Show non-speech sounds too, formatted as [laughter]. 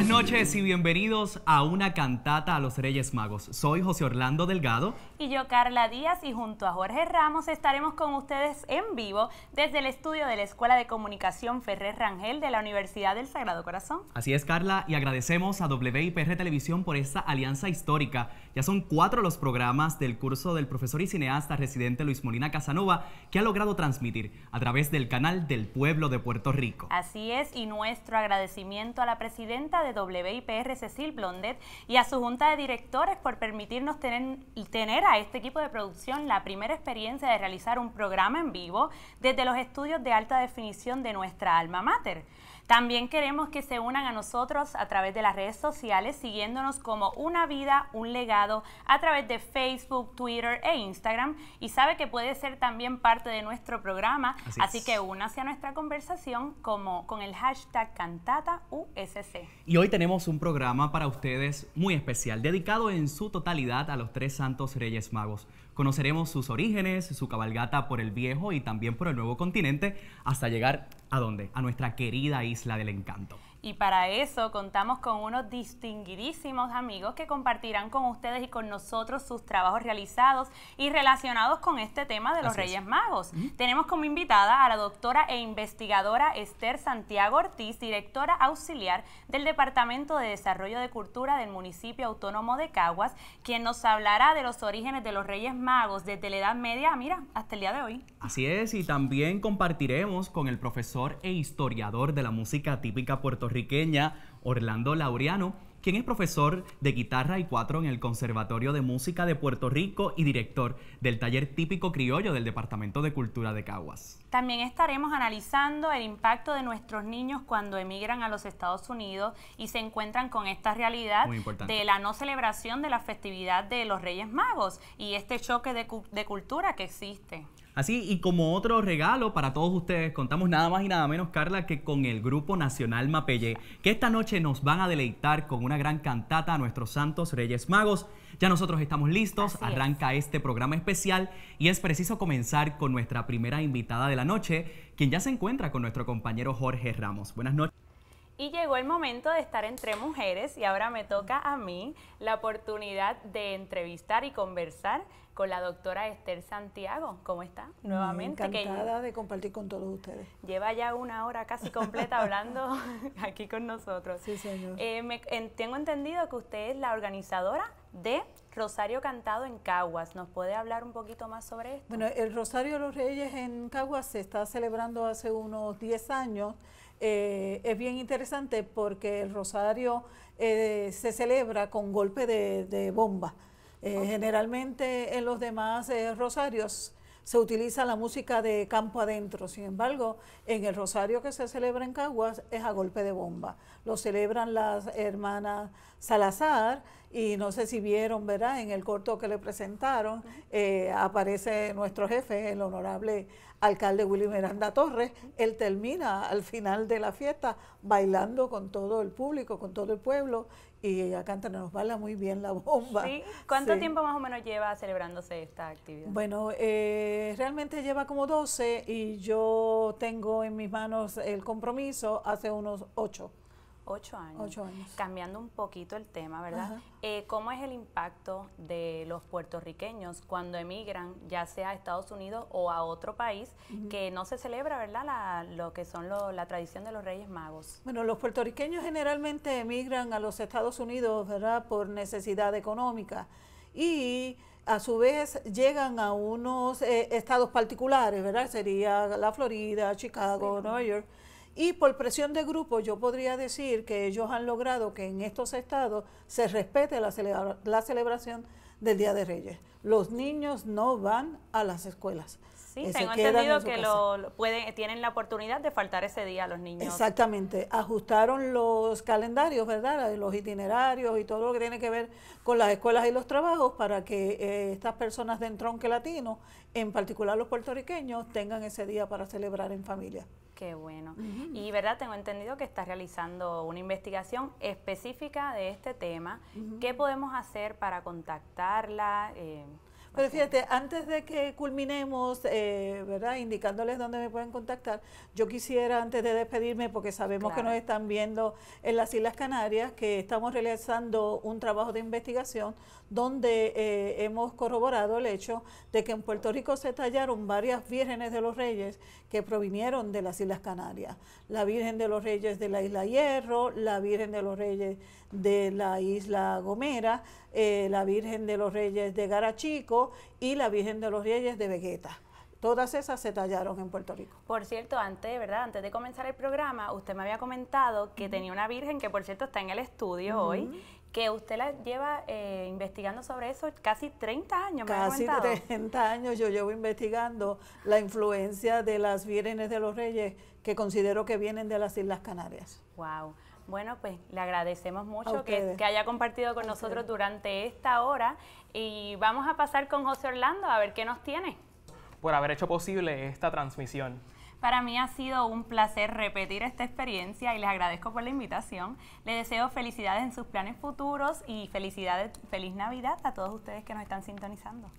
Buenas noches y bienvenidos a una cantata a los Reyes Magos. Soy José Orlando Delgado. Y yo, Carla Díaz, y junto a Jorge Ramos estaremos con ustedes en vivo desde el estudio de la Escuela de Comunicación Ferrer Rangel de la Universidad del Sagrado Corazón. Así es, Carla, y agradecemos a WIPR Televisión por esta alianza histórica. Ya son cuatro los programas del curso del profesor y cineasta residente Luis Molina Casanova que ha logrado transmitir a través del canal del pueblo de Puerto Rico. Así es, y nuestro agradecimiento a la presidenta de WIPR Cecil Blondet y a su junta de directores por permitirnos tener, tener a este equipo de producción la primera experiencia de realizar un programa en vivo desde los estudios de alta definición de nuestra alma mater. También queremos que se unan a nosotros a través de las redes sociales siguiéndonos como Una Vida, un legado a través de Facebook, Twitter e Instagram. Y sabe que puede ser también parte de nuestro programa, así, que únase a nuestra conversación como con el hashtag Cantata Y hoy tenemos un programa para ustedes muy especial, dedicado en su totalidad a los tres santos reyes magos. Conoceremos sus orígenes, su cabalgata por el viejo y también por el nuevo continente, hasta llegar ¿A dónde? A nuestra querida isla del encanto. Y para eso contamos con unos distinguidísimos amigos que compartirán con ustedes y con nosotros sus trabajos realizados y relacionados con este tema de los Reyes Magos. Tenemos como invitada a la doctora e investigadora Esther Santiago Ortiz, directora auxiliar del Departamento de Desarrollo de Cultura del municipio autónomo de Caguas, quien nos hablará de los orígenes de los Reyes Magos desde la Edad Media, mira, hasta el día de hoy. Así es, y también compartiremos con el profesor e historiador de la música típica puertorriqueña puertorriqueña Orlando Laureano, quien es profesor de guitarra y cuatro en el Conservatorio de Música de Puerto Rico y director del taller típico criollo del Departamento de Cultura de Caguas. También estaremos analizando el impacto de nuestros niños cuando emigran a los Estados Unidos y se encuentran con esta realidad de la no celebración de la festividad de los Reyes Magos y este choque de, de cultura que existe. Así y como otro regalo para todos ustedes, contamos nada más y nada menos, Carla, que con el Grupo Nacional Mapelle, que esta noche nos van a deleitar con una gran cantata a nuestros santos Reyes Magos. Ya nosotros estamos listos, arranca este programa especial y es preciso comenzar con nuestra primera invitada de la noche, quien ya se encuentra con nuestro compañero Jorge Ramos. Buenas noches. Y llegó el momento de estar entre mujeres y ahora me toca a mí la oportunidad de entrevistar y conversar con la doctora Esther Santiago. ¿Cómo está? Nuevamente. Encantada de compartir con todos ustedes. Lleva ya una hora casi completa [laughs] hablando [laughs] aquí con nosotros. Sí, señor. Eh, tengo entendido que usted es la organizadora de Rosario Cantado en Caguas. ¿Nos puede hablar un poquito más sobre esto? Bueno, el Rosario de los Reyes en Caguas se está celebrando hace unos 10 años. Eh, es bien interesante porque el rosario eh, se celebra con golpe de, bomba. Eh, generalmente en los demás rosarios se utiliza la música de campo adentro, sin embargo, en el rosario que se celebra en Caguas es a golpe de bomba. Lo celebran las hermanas Salazar y no sé si vieron, ¿verdad? En el corto que le presentaron aparece nuestro jefe, el honorable alcalde Willy Miranda Torres, él termina al final de la fiesta bailando con todo el público, con todo el pueblo, y acá canta nos baila muy bien la bomba. ¿Sí? ¿Cuánto tiempo más o menos lleva celebrándose esta actividad? Bueno, eh, realmente lleva como 12 y yo tengo en mis manos el compromiso hace unos 8 ocho años. Cambiando un poquito el tema, ¿verdad? Eh, ¿Cómo es el impacto de los puertorriqueños cuando emigran, ya sea a Estados Unidos o a otro país, que no se celebra, ¿verdad? La, lo que son la tradición de los Reyes Magos. Bueno, los puertorriqueños generalmente emigran a los Estados Unidos, ¿verdad? Por necesidad económica. Y a su vez llegan a unos eh, estados particulares, ¿verdad? Sería la Florida, Chicago, Nueva York. Y por presión de grupo yo podría decir que ellos han logrado que en estos estados se respete la, celebración del Día de Reyes. Los niños no van a las escuelas. Sí, eh, tengo entendido que lo, pueden, tienen la oportunidad de faltar ese día a los niños. Exactamente, ajustaron los calendarios, ¿verdad? Los itinerarios y todo lo que tiene que ver con las escuelas y los trabajos para que eh, estas personas de entronque latino, en particular los puertorriqueños, tengan ese día para celebrar en familia. Qué bueno. Y verdad, tengo entendido que está realizando una investigación específica de este tema. ¿Qué podemos hacer para contactarla? Eh, pero fíjate, antes de que culminemos, eh, ¿verdad? Indicándoles dónde me pueden contactar, yo quisiera, antes de despedirme, porque sabemos que nos están viendo en las Islas Canarias, que estamos realizando un trabajo de investigación donde eh, hemos corroborado el hecho de que en Puerto Rico se tallaron varias vírgenes de los reyes que provinieron de las Islas Canarias. La Virgen de los Reyes de la Isla Hierro, la Virgen de los Reyes de la Isla Gomera, eh, la Virgen de los Reyes de Garachico, y la Virgen de los Reyes de Vegeta. Todas esas se tallaron en Puerto Rico. Por cierto, antes, ¿verdad? Antes de comenzar el programa, usted me había comentado que tenía una virgen que por cierto está en el estudio hoy, que usted la lleva eh, investigando sobre eso casi 30 años. ¿me casi 30 años yo llevo investigando la influencia de las vírgenes de los reyes que considero que vienen de las Islas Canarias. Wow. Bueno, pues le agradecemos mucho que, haya compartido con nosotros durante esta hora y vamos a pasar con José Orlando a ver qué nos tiene. Por haber hecho posible esta transmisión. Para mí ha sido un placer repetir esta experiencia y les agradezco por la invitación. Les deseo felicidades en sus planes futuros y felicidades, feliz Navidad a todos ustedes que nos están sintonizando.